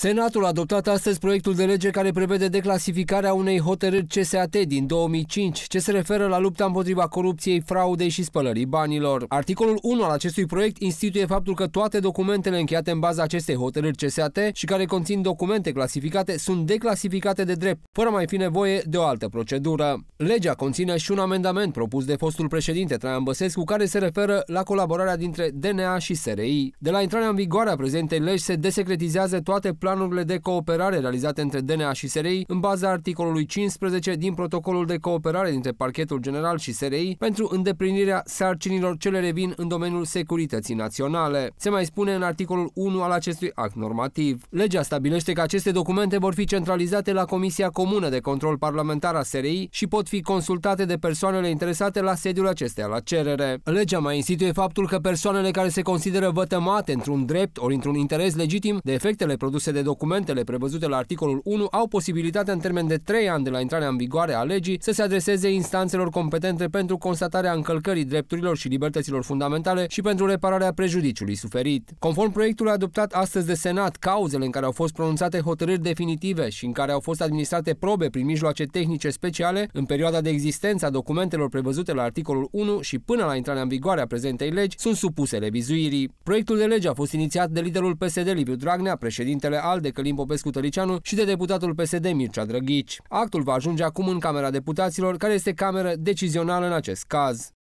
Senatul a adoptat astăzi proiectul de lege care prevede declasificarea unei hotărâri CSAT din 2005 ce se referă la lupta împotriva corupției, fraudei și spălării banilor. Articolul 1 al acestui proiect instituie faptul că toate documentele încheiate în baza acestei hotărâri CSAT și care conțin documente clasificate sunt declasificate de drept, fără mai fi nevoie de o altă procedură. Legea conține și un amendament propus de fostul președinte Traian Băsescu care se referă la colaborarea dintre DNA și SRI. De la intrarea în vigoare a prezentei legi se desecretizează toate planurile de cooperare realizate între DNA și SRI în baza articolului 15 din protocolul de cooperare dintre Parchetul General și SRI pentru îndeplinirea sarcinilor ce le revin în domeniul securității naționale. Se mai spune în articolul 1 al acestui act normativ. Legea stabilește că aceste documente vor fi centralizate la Comisia Comună de Control Parlamentar a SRI și pot fi consultate de persoanele interesate la sediul acesteia la cerere. Legea mai instituie faptul că persoanele care se consideră vătămate într-un drept ori într-un interes legitim de efectele produse de de documentele prevăzute la articolul 1 au posibilitatea în termen de 3 ani de la intrarea în vigoare a legii să se adreseze instanțelor competente pentru constatarea încălcării drepturilor și libertăților fundamentale și pentru repararea prejudiciului suferit. Conform proiectului adoptat astăzi de Senat, cauzele în care au fost pronunțate hotărâri definitive și în care au fost administrate probe prin mijloace tehnice speciale în perioada de existență a documentelor prevăzute la articolul 1 și până la intrarea în vigoare a prezentei legi sunt supuse revizuirii. Proiectul de lege a fost inițiat de liderul PSD Liviu Dragnea, președintele de Călim Popescu Tăricianu și de deputatul PSD Mircea Drăghici. Actul va ajunge acum în Camera Deputaților, care este cameră decizională în acest caz.